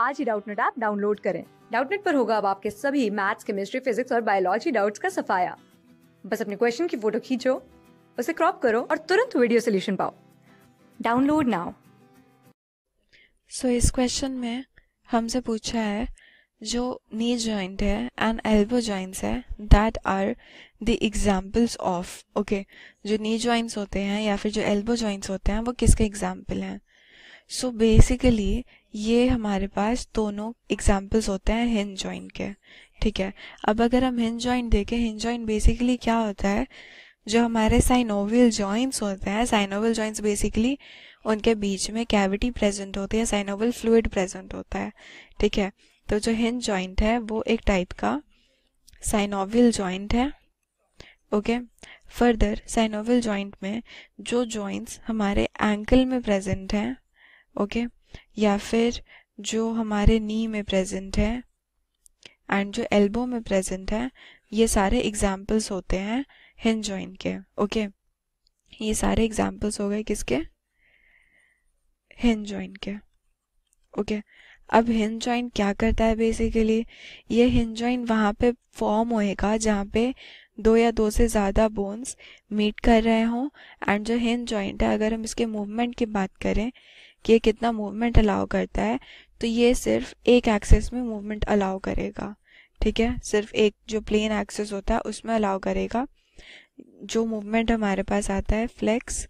आज ही Doubtnut app download करें डाउटनेट पर होगा अब आपके सभी मैथ्स केमिस्ट्री फिजिक्स और बायोलॉजी डाउट्स का सफाया बस अपने क्वेश्चन की फोटो खींचो उसे क्रॉप करो और तुरंत वीडियो सोल्यूशन पाओ डाउनलोड नाउ सो इस क्वेश्चन में हमसे पूछा है जो नी ज्वाइंट है एंड एल्बो जॉइंट्स है that are the examples of okay जो नी जॉइंट्स होते हैं या फिर जो एल्बो जॉइंट्स होते हैं वो किसके एग्जाम्पल हैं सो बेसिकली ये हमारे पास दोनों एग्जाम्पल्स होते हैं हिंज जॉइन के ठीक है अब अगर हम हिंज जॉइन देखें हिंज जॉइन बेसिकली क्या होता है जो हमारे साइनोवियल जॉइंट्स होते हैं साइनोवियल जॉइंट्स बेसिकली उनके बीच में कैविटी प्रेजेंट होती है साइनोवियल फ्लूड प्रेजेंट होता है ठीक है तो जो हिंज जॉइंट है वो एक टाइप का साइनोवियल जॉइंट है ओके फर्दर साइनोवियल जॉइंट में जो जॉइंट्स हमारे एंकल में प्रेजेंट हैं ओके okay? या फिर जो हमारे नी में प्रेजेंट है एंड जो एल्बो में प्रेजेंट है ये सारे एग्जाम्पल्स होते हैं हिन जॉइंट के ओके okay? ये सारे एग्जाम्पल्स हो गए किसके हिन जॉइंट के ओके okay? अब हिन जॉइंट क्या करता है बेसिकली ये हिन जॉइंट वहाँ पे फॉर्म होएगा जहाँ पे दो या दो से ज़्यादा बोन्स मीट कर रहे हों एंड जो हिन जॉइंट है अगर हम इसके मूवमेंट की बात करें कि ये कितना मूवमेंट अलाउ करता है तो ये सिर्फ एक एक्सेस में मूवमेंट अलाउ करेगा ठीक है सिर्फ एक जो प्लेन एक्सेस होता है उसमें अलाउ करेगा जो मूवमेंट हमारे पास आता है फ्लेक्स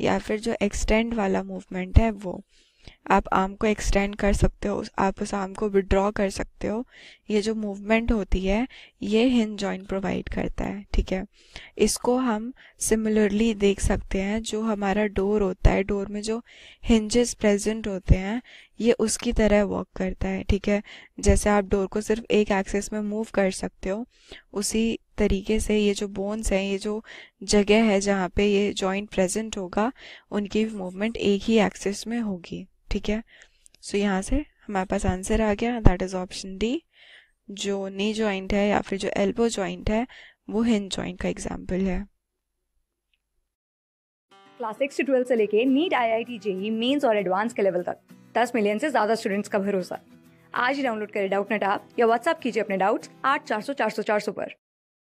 या फिर जो एक्सटेंड वाला मूवमेंट है वो आप आर्म को एक्सटेंड कर सकते हो आप उस आर्म को विड्रॉ कर सकते हो ये जो मूवमेंट होती है ये हिंज जॉइंट प्रोवाइड करता है ठीक है इसको हम सिमिलरली देख सकते हैं जो हमारा डोर होता है डोर में जो हिंजेस प्रेजेंट होते हैं ये उसकी तरह वर्क करता है ठीक है जैसे आप डोर को सिर्फ एक एक्सेस में मूव कर सकते हो उसी तरीके से ये जो बोन्स हैं ये जो जगह है जहाँ पे ये जॉइंट प्रेजेंट होगा उनकी मूवमेंट एक ही एक्सेस में होगी ठीक है सो so, यहाँ से हमारे पास आंसर आ गया दैट इज ऑप्शन डी जो नी ज्वाइंट है या फिर जो एल्बो ज्वाइंट है वो हिंज ज्वाइंट का एग्जाम्पल है क्लास सिक्स से ट्वेल्थ से लेके NEET I I T JEE Mains और एडवांस के लेवल तक दस मिलियन से ज्यादा स्टूडेंट्स का भरोसा आज ही डाउनलोड करें डाउट नेट आप या व्हाट्सअप कीजिए अपने डाउट्स आठ चार सौ चार सौ चार सौ पर